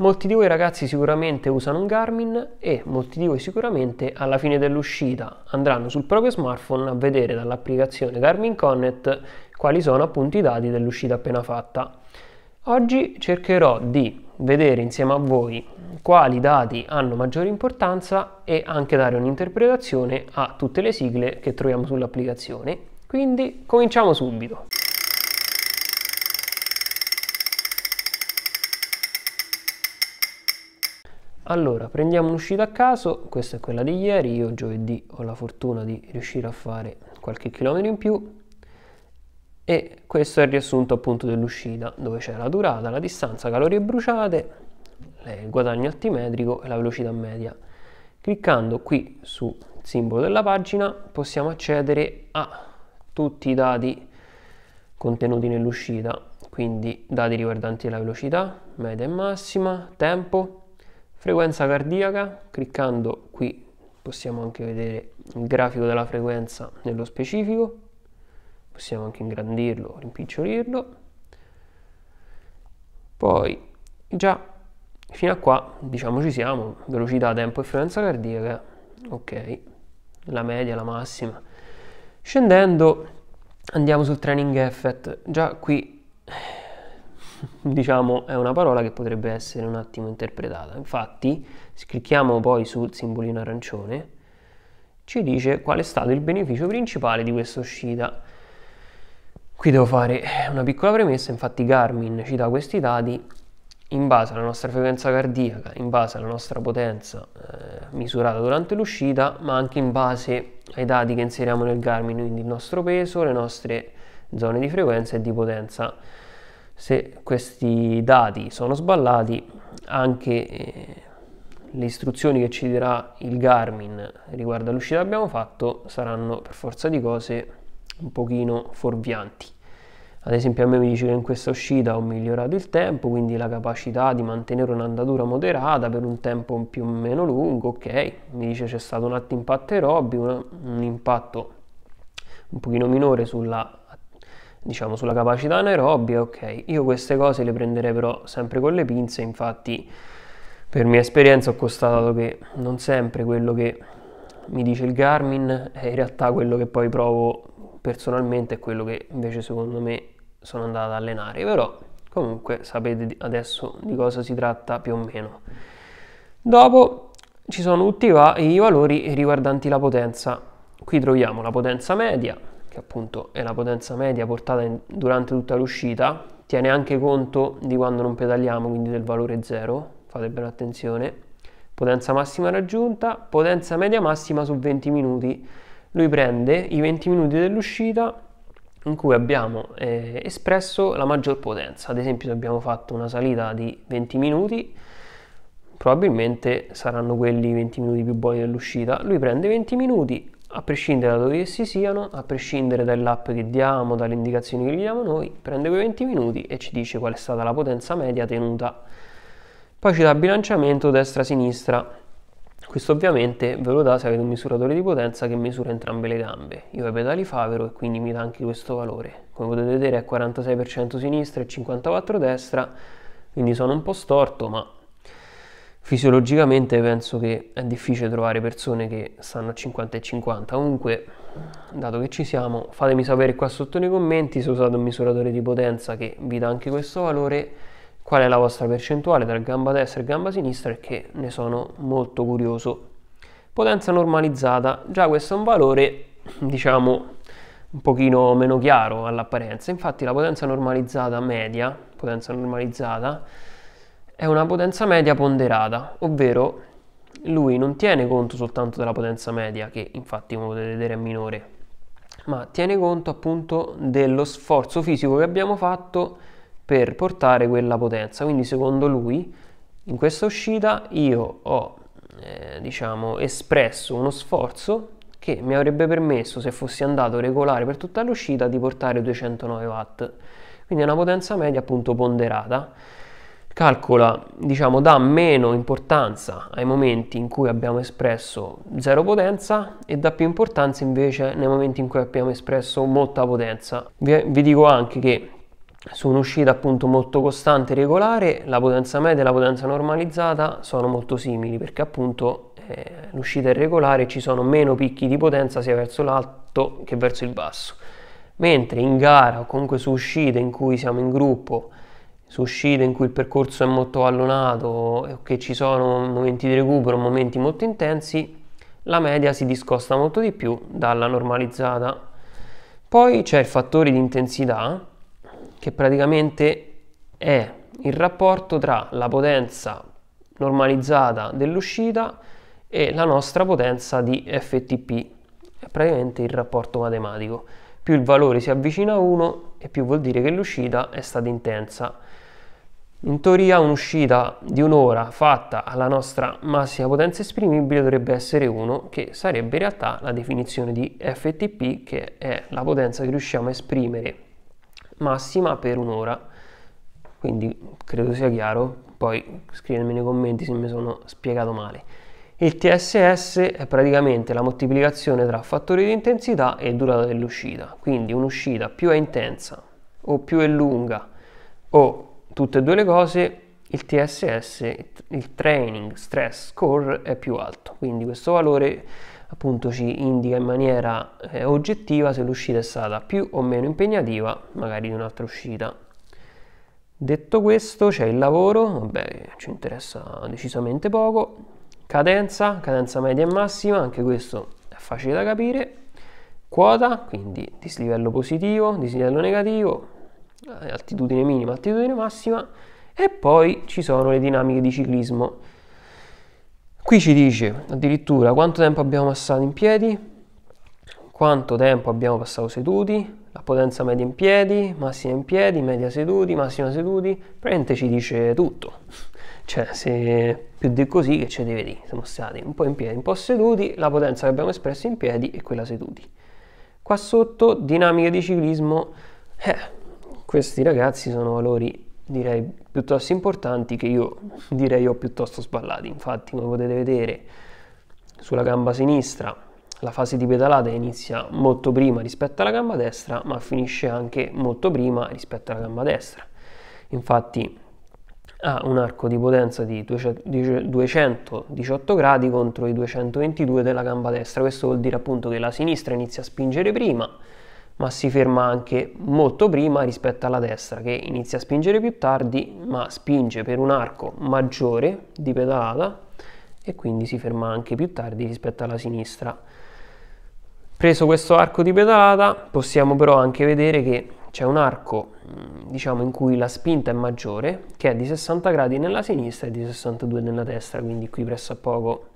Molti di voi ragazzi sicuramente usano un Garmin e molti di voi sicuramente alla fine dell'uscita andranno sul proprio smartphone a vedere dall'applicazione Garmin Connect quali sono appunto i dati dell'uscita appena fatta. Oggi cercherò di vedere insieme a voi quali dati hanno maggiore importanza e anche dare un'interpretazione a tutte le sigle che troviamo sull'applicazione. Quindi cominciamo subito. Allora, prendiamo un'uscita a caso, questa è quella di ieri, io giovedì ho la fortuna di riuscire a fare qualche chilometro in più e questo è il riassunto appunto dell'uscita dove c'è la durata, la distanza, calorie bruciate, il guadagno altimetrico e la velocità media. Cliccando qui sul simbolo della pagina possiamo accedere a tutti i dati contenuti nell'uscita, quindi dati riguardanti la velocità, media e massima, tempo, frequenza cardiaca, cliccando qui possiamo anche vedere il grafico della frequenza nello specifico, possiamo anche ingrandirlo o rimpicciolirlo. Poi già fino a qua diciamo ci siamo, velocità, tempo e frequenza cardiaca, ok, la media, la massima. Scendendo andiamo sul training effect, già qui diciamo, è una parola che potrebbe essere un attimo interpretata. Infatti, clicchiamo poi sul simbolino arancione, ci dice qual è stato il beneficio principale di questa uscita. Qui devo fare una piccola premessa, infatti Garmin ci dà questi dati in base alla nostra frequenza cardiaca, in base alla nostra potenza eh, misurata durante l'uscita, ma anche in base ai dati che inseriamo nel Garmin, quindi il nostro peso, le nostre zone di frequenza e di potenza se questi dati sono sballati anche eh, le istruzioni che ci dirà il Garmin riguardo all'uscita che abbiamo fatto saranno per forza di cose un pochino fuorvianti ad esempio a me mi dice che in questa uscita ho migliorato il tempo quindi la capacità di mantenere un'andatura moderata per un tempo più o meno lungo ok mi dice c'è stato un atto impatto aerobio un impatto un pochino minore sulla diciamo sulla capacità anaerobia, ok, io queste cose le prenderei però sempre con le pinze, infatti per mia esperienza ho constatato che non sempre quello che mi dice il Garmin è in realtà quello che poi provo personalmente e quello che invece secondo me sono andato ad allenare, però comunque sapete adesso di cosa si tratta più o meno. Dopo ci sono tutti i valori riguardanti la potenza. Qui troviamo la potenza media, che appunto è la potenza media portata in, durante tutta l'uscita, tiene anche conto di quando non pedaliamo, quindi del valore 0, fate bene attenzione, potenza massima raggiunta, potenza media massima su 20 minuti, lui prende i 20 minuti dell'uscita in cui abbiamo eh, espresso la maggior potenza, ad esempio se abbiamo fatto una salita di 20 minuti, probabilmente saranno quelli i 20 minuti più buoni dell'uscita, lui prende 20 minuti, a prescindere da dove essi siano, a prescindere dall'app che diamo, dalle indicazioni che gli diamo noi, prende quei 20 minuti e ci dice qual è stata la potenza media tenuta. Poi ci dà bilanciamento destra-sinistra. Questo ovviamente ve lo dà se avete un misuratore di potenza che misura entrambe le gambe. Io ho i pedali Favero e quindi mi dà anche questo valore. Come potete vedere è 46% sinistra e 54% destra, quindi sono un po' storto, ma fisiologicamente penso che è difficile trovare persone che stanno a 50 e 50 comunque dato che ci siamo fatemi sapere qua sotto nei commenti se usate un misuratore di potenza che vi dà anche questo valore qual è la vostra percentuale tra gamba destra e gamba sinistra perché ne sono molto curioso potenza normalizzata già questo è un valore diciamo un pochino meno chiaro all'apparenza infatti la potenza normalizzata media potenza normalizzata è una potenza media ponderata, ovvero lui non tiene conto soltanto della potenza media, che infatti come potete vedere è minore, ma tiene conto appunto dello sforzo fisico che abbiamo fatto per portare quella potenza. Quindi secondo lui in questa uscita io ho eh, diciamo espresso uno sforzo che mi avrebbe permesso se fossi andato regolare per tutta l'uscita di portare 209 watt. Quindi è una potenza media appunto ponderata calcola, diciamo, dà meno importanza ai momenti in cui abbiamo espresso zero potenza e dà più importanza invece nei momenti in cui abbiamo espresso molta potenza. Vi, vi dico anche che su un'uscita appunto molto costante e regolare la potenza media e la potenza normalizzata sono molto simili perché appunto eh, l'uscita è regolare e ci sono meno picchi di potenza sia verso l'alto che verso il basso. Mentre in gara o comunque su uscite in cui siamo in gruppo su uscite in cui il percorso è molto allonato, che ci sono momenti di recupero, momenti molto intensi, la media si discosta molto di più dalla normalizzata. Poi c'è il fattore di intensità, che praticamente è il rapporto tra la potenza normalizzata dell'uscita e la nostra potenza di FTP, è praticamente il rapporto matematico. Più il valore si avvicina a 1 e più vuol dire che l'uscita è stata intensa in teoria un'uscita di un'ora fatta alla nostra massima potenza esprimibile dovrebbe essere 1, che sarebbe in realtà la definizione di FTP, che è la potenza che riusciamo a esprimere massima per un'ora. Quindi credo sia chiaro, poi scrivetemi nei commenti se mi sono spiegato male. Il TSS è praticamente la moltiplicazione tra fattore di intensità e durata dell'uscita, quindi un'uscita più è intensa o più è lunga o tutte e due le cose il TSS, il Training Stress Score, è più alto. Quindi questo valore appunto ci indica in maniera eh, oggettiva se l'uscita è stata più o meno impegnativa, magari di un'altra uscita. Detto questo c'è il lavoro, vabbè ci interessa decisamente poco, cadenza, cadenza media e massima, anche questo è facile da capire, quota, quindi dislivello positivo, dislivello negativo, altitudine minima, altitudine massima e poi ci sono le dinamiche di ciclismo. Qui ci dice addirittura quanto tempo abbiamo passato in piedi, quanto tempo abbiamo passato seduti, la potenza media in piedi, massima in piedi, media seduti, massima seduti, praticamente ci dice tutto. Cioè, se più di così che ci deve dire, siamo stati un po' in piedi, un po' seduti, la potenza che abbiamo espresso in piedi e quella seduti. Qua sotto, dinamiche di ciclismo, eh, questi ragazzi sono valori direi piuttosto importanti che io direi ho piuttosto sballati. Infatti, come potete vedere, sulla gamba sinistra la fase di pedalata inizia molto prima rispetto alla gamba destra, ma finisce anche molto prima rispetto alla gamba destra. Infatti ha un arco di potenza di 218 gradi contro i 222 della gamba destra. Questo vuol dire appunto che la sinistra inizia a spingere prima ma si ferma anche molto prima rispetto alla destra che inizia a spingere più tardi ma spinge per un arco maggiore di pedalata e quindi si ferma anche più tardi rispetto alla sinistra. Preso questo arco di pedalata possiamo però anche vedere che c'è un arco mm, diciamo in cui la spinta è maggiore che è di 60 gradi nella sinistra e di 62 nella destra quindi qui presso a poco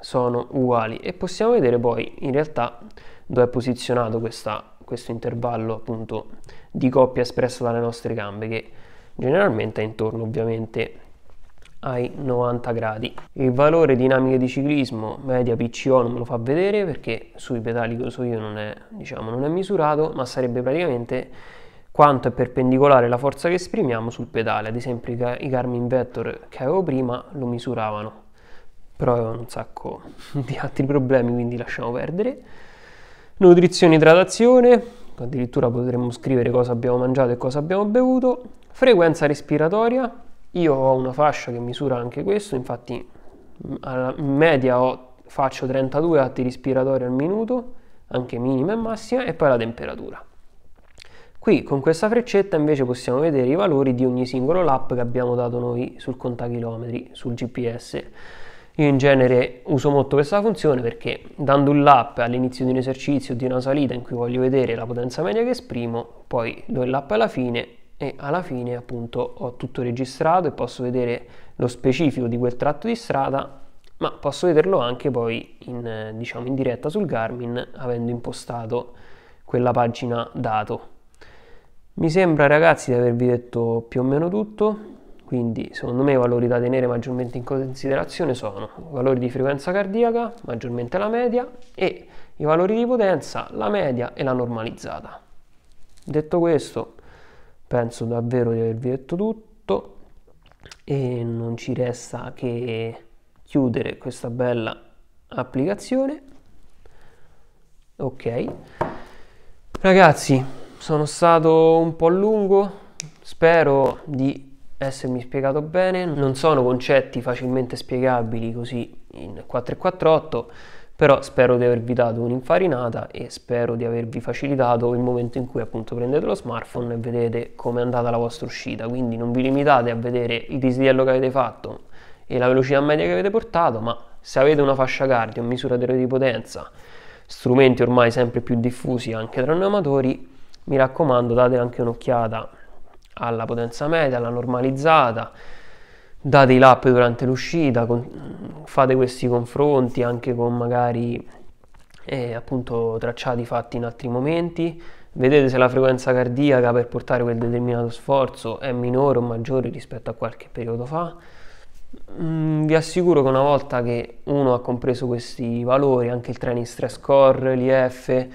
sono uguali e possiamo vedere poi in realtà dove è posizionato questa questo intervallo appunto di coppia espresso dalle nostre gambe che generalmente è intorno ovviamente ai 90 gradi. Il valore dinamica di ciclismo media PCO non me lo fa vedere perché sui pedali che uso io non è, diciamo, non è misurato ma sarebbe praticamente quanto è perpendicolare la forza che esprimiamo sul pedale. Ad esempio i Garmin Vector che avevo prima lo misuravano, però avevo un sacco di altri problemi quindi lasciamo perdere nutrizione e idratazione, addirittura potremmo scrivere cosa abbiamo mangiato e cosa abbiamo bevuto, frequenza respiratoria, io ho una fascia che misura anche questo, infatti in media ho, faccio 32 atti respiratori al minuto, anche minima e massima, e poi la temperatura. Qui con questa freccetta invece possiamo vedere i valori di ogni singolo lap che abbiamo dato noi sul contachilometri, sul GPS. Io in genere uso molto questa funzione perché dando un lap all'inizio di un esercizio o di una salita in cui voglio vedere la potenza media che esprimo, poi do il lap alla fine e alla fine appunto ho tutto registrato e posso vedere lo specifico di quel tratto di strada, ma posso vederlo anche poi in, diciamo, in diretta sul Garmin avendo impostato quella pagina dato. Mi sembra ragazzi di avervi detto più o meno tutto, quindi secondo me i valori da tenere maggiormente in considerazione sono i valori di frequenza cardiaca, maggiormente la media, e i valori di potenza, la media e la normalizzata. Detto questo, penso davvero di avervi detto tutto e non ci resta che chiudere questa bella applicazione. Ok. Ragazzi, sono stato un po' lungo, spero di essermi eh, spiegato bene, non sono concetti facilmente spiegabili così in 448, però spero di avervi dato un'infarinata e spero di avervi facilitato il momento in cui appunto prendete lo smartphone e vedete come è andata la vostra uscita, quindi non vi limitate a vedere il dislivello che avete fatto e la velocità media che avete portato, ma se avete una fascia cardio, misuratore di potenza, strumenti ormai sempre più diffusi anche tra noi amatori, mi raccomando date anche un'occhiata alla potenza media, alla normalizzata, date i lap durante l'uscita, con, fate questi confronti anche con magari eh, appunto tracciati fatti in altri momenti, vedete se la frequenza cardiaca per portare quel determinato sforzo è minore o maggiore rispetto a qualche periodo fa. Mm, vi assicuro che una volta che uno ha compreso questi valori, anche il training stress core, l'IF,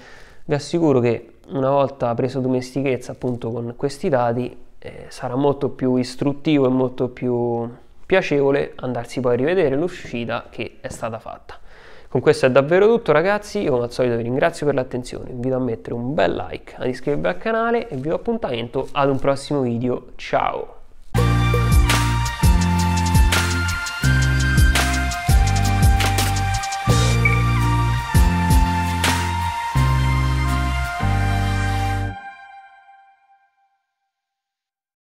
vi assicuro che una volta preso domestichezza appunto con questi dati eh, sarà molto più istruttivo e molto più piacevole andarsi poi a rivedere l'uscita che è stata fatta. Con questo è davvero tutto ragazzi, io come al solito vi ringrazio per l'attenzione, vi invito a mettere un bel like, ad iscrivervi al canale e vi do appuntamento ad un prossimo video, ciao!